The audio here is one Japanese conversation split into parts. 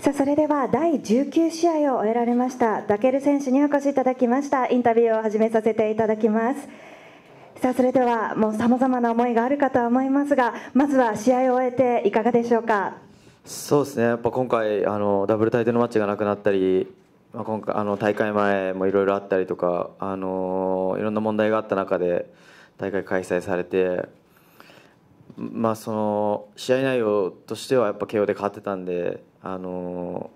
さあそれでは第19試合を終えられましたダケル選手にお越しいただきましたインタビューを始めさせていただきますさあそれではもうさまざまな思いがあるかとは思いますがまずは試合を終えていかがでしょうかそうですねやっぱ今回あのダブルタイトルマッチがなくなったり、まあ、今回あの大会前もいろいろあったりとかあのいろんな問題があった中で大会開催されてまあ、その試合内容としてはやっぱ慶応で勝ってたんで、あの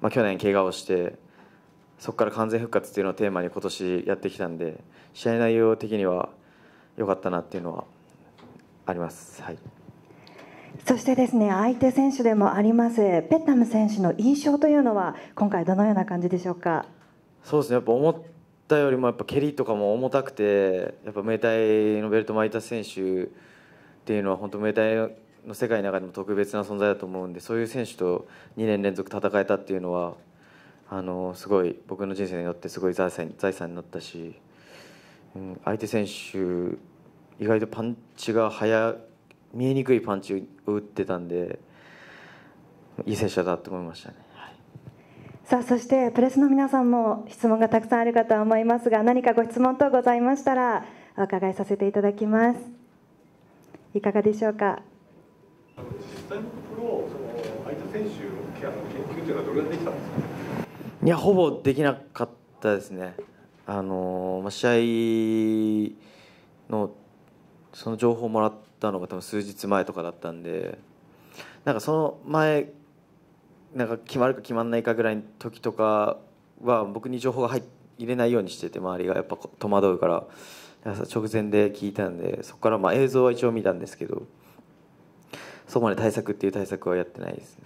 まあ、去年、怪我をしてそこから完全復活っていうのをテーマに今年やってきたんで試合内容的には良かったなっていうのはあります。はいそしてですね相手選手でもありますペッタム選手の印象というのは今回どのような感じでしょうか。そうですねやっぱ思ったよりもやっぱ蹴りとかも重たくてやっぱ明太のベルト巻いた選手っていうのは本当、ムエの世界の中でも特別な存在だと思うんで、そういう選手と2年連続戦えたっていうのは、あのすごい僕の人生によってすごい財産財産になったし、うん、相手選手、意外とパンチが速見えにくいパンチを打ってたんで、いい選手だなと思いましたね。さあそしてプレスの皆さんも質問がたくさんあるかと思いますが何かご質問等ございましたらお伺いさせていただきます。いかがでしょうか。実際のところ、相手選手のケアの研究というのはどれぐできたんですか。いや、ほぼできなかったですね。あの、まあ、試合の。その情報をもらったのが多分数日前とかだったんで。なんかその前。なんか決まるか決まらないかぐらいの時とかは僕に情報が入入れないようにしてて周りがやっぱ戸惑うから直前で聞いたんでそこからまあ映像は一応見たんですけどそこまで対策っていう対策はやってないですね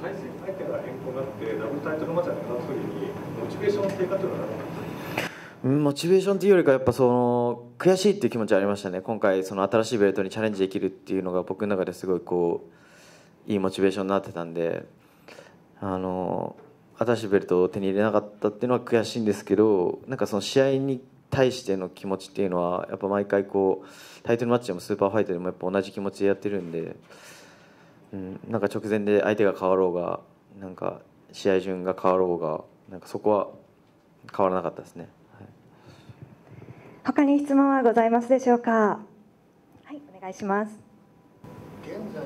改正大会が変更になってダブルタイトルマッチになっ時にモチベーション低下というのはったモチベーションというよりかやっぱその悔しいという気持ちありましたね今回その新しいベルトにチャレンジできるっていうのが僕の中ですごいこういいモチベーションになってたんであの新しいベルトを手に入れなかったっていうのは悔しいんですけどなんかその試合に対しての気持ちっていうのはやっぱ毎回こうタイトルマッチでもスーパーファイトでもやっぱ同じ気持ちでやってるんで、うん、なんか直前で相手が変わろうがなんか試合順が変わろうがなんかそこは変わらなかったですね。はい、他に質問はございますでしょうか。はい、お願いします。現在あの今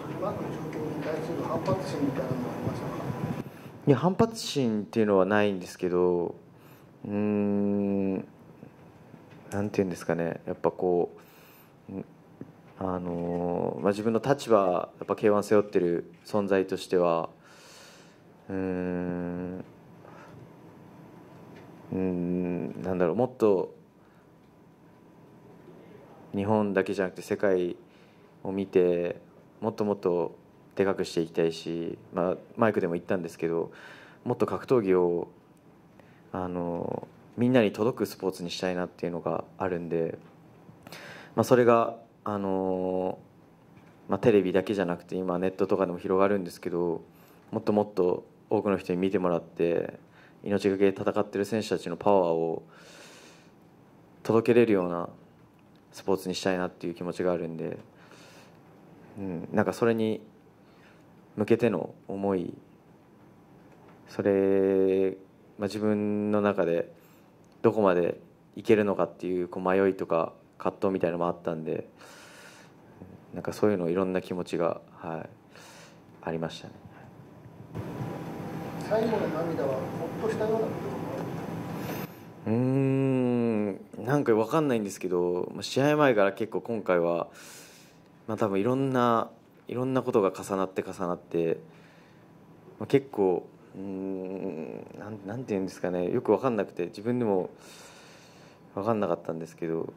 取り巻く状況に対する反発心みたいなのはありますか。いや反発心っていうのはないんですけど。うんなんていうんですかねやっぱこうあのまあ、自分の立場やっぱ k 1背負ってる存在としてはうんうんなんだろうもっと日本だけじゃなくて世界を見てもっともっとでかくしていきたいし、まあ、マイクでも言ったんですけどもっと格闘技をあのみんなに届くスポーツにしたいなっていうのがあるんで、まあ、それがあの、まあ、テレビだけじゃなくて今ネットとかでも広がるんですけどもっともっと多くの人に見てもらって命がけで戦ってる選手たちのパワーを届けれるようなスポーツにしたいなっていう気持ちがあるんで、うん、なんかそれに向けての思いそれまあ、自分の中でどこまでいけるのかっていうこう迷いとか葛藤みたいなのもあったんでなんかそういうのいろんな気持ちが、はい、ありましたね。最後の涙はほっとしたようなことんなんか分かんないんですけど試合前から結構今回は、まあ、多分いろんないろんなことが重なって重なって、まあ、結構うんなんなんて言うんですかねよく分かんなくて自分でも分かんなかったんですけど、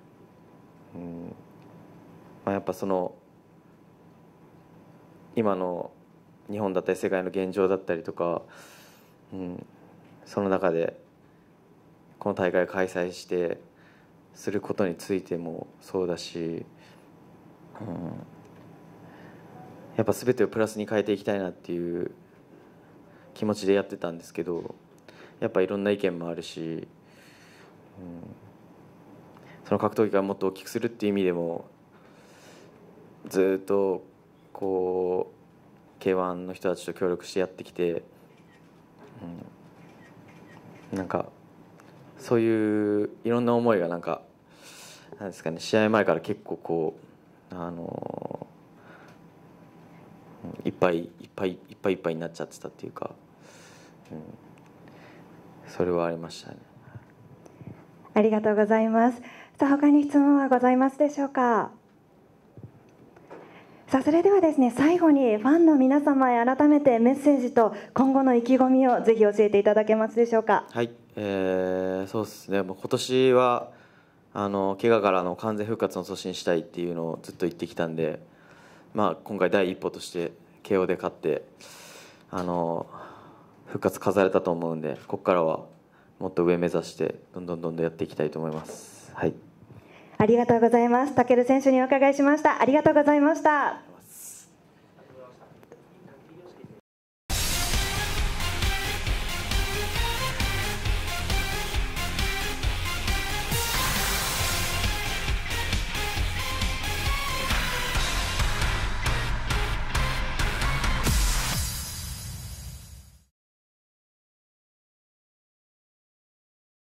うんまあ、やっぱその今の日本だったり世界の現状だったりとか、うん、その中でこの大会開催してすることについてもそうだし、うん、やっぱ全てをプラスに変えていきたいなっていう気持ちでやってたんですけどやっぱいろんな意見もあるし、うん、その格闘技がもっと大きくするっていう意味でもずっとこう k 1の人たちと協力してやってきて、うん、なんかそういういろんな思いがなんかなんですかね試合前から結構こうあのーいっぱいいっぱいいっぱいいっぱいになっちゃってたっていうか、うん、それはありましたね。ありがとうございます。さあ他に質問はございますでしょうか。さあそれではですね最後にファンの皆様へ改めてメッセージと今後の意気込みをぜひ教えていただけますでしょうかはい、えー、そうですねもう今年はあの怪我からの完全復活の阻止にしたいっていうのをずっと言ってきたんでまあ、今回第一歩として KO で勝ってあの復活飾れたと思うんでここからはもっと上目指してどんどんどんどんやっていきたいと思います。はいありがとうございます。たける選手にお伺いしました。ありがとうございました。